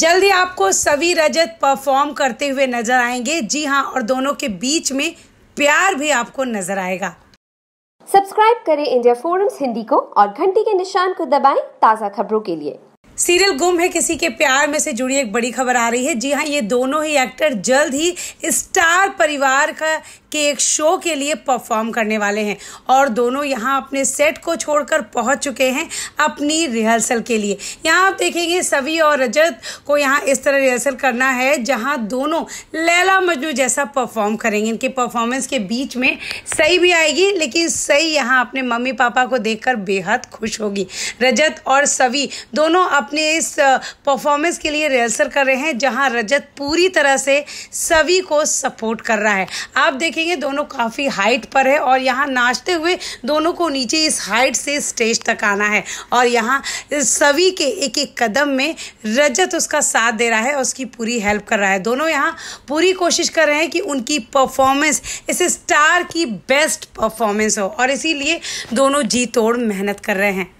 जल्दी आपको सभी रजत परफॉर्म करते हुए नजर आएंगे जी हाँ और दोनों के बीच में प्यार भी आपको नजर आएगा सब्सक्राइब करें इंडिया फोरम्स हिंदी को और घंटी के निशान को दबाएं ताज़ा खबरों के लिए सीरियल गुम है किसी के प्यार में से जुड़ी एक बड़ी खबर आ रही है जी हाँ ये दोनों ही एक्टर जल्द ही स्टार परिवार का के एक शो के लिए परफॉर्म करने वाले हैं और दोनों यहाँ अपने सेट को छोड़कर पहुँच चुके हैं अपनी रिहर्सल के लिए यहाँ आप देखेंगे सभी और रजत को यहाँ इस तरह रिहर्सल करना है जहाँ दोनों लैला मजनू जैसा परफॉर्म करेंगे इनके परफॉर्मेंस के बीच में सही भी आएगी लेकिन सही यहाँ अपने मम्मी पापा को देख बेहद खुश होगी रजत और सवी दोनों अपने इस परफॉर्मेंस के लिए रिहर्सल कर रहे हैं जहां रजत पूरी तरह से सभी को सपोर्ट कर रहा है आप देखेंगे दोनों काफ़ी हाइट पर है और यहाँ नाचते हुए दोनों को नीचे इस हाइट से स्टेज तक आना है और यहाँ सभी के एक एक कदम में रजत उसका साथ दे रहा है उसकी पूरी हेल्प कर रहा है दोनों यहाँ पूरी कोशिश कर रहे हैं कि उनकी परफॉर्मेंस इस स्टार की बेस्ट परफॉर्मेंस हो और इसीलिए दोनों जी तोड़ मेहनत कर रहे हैं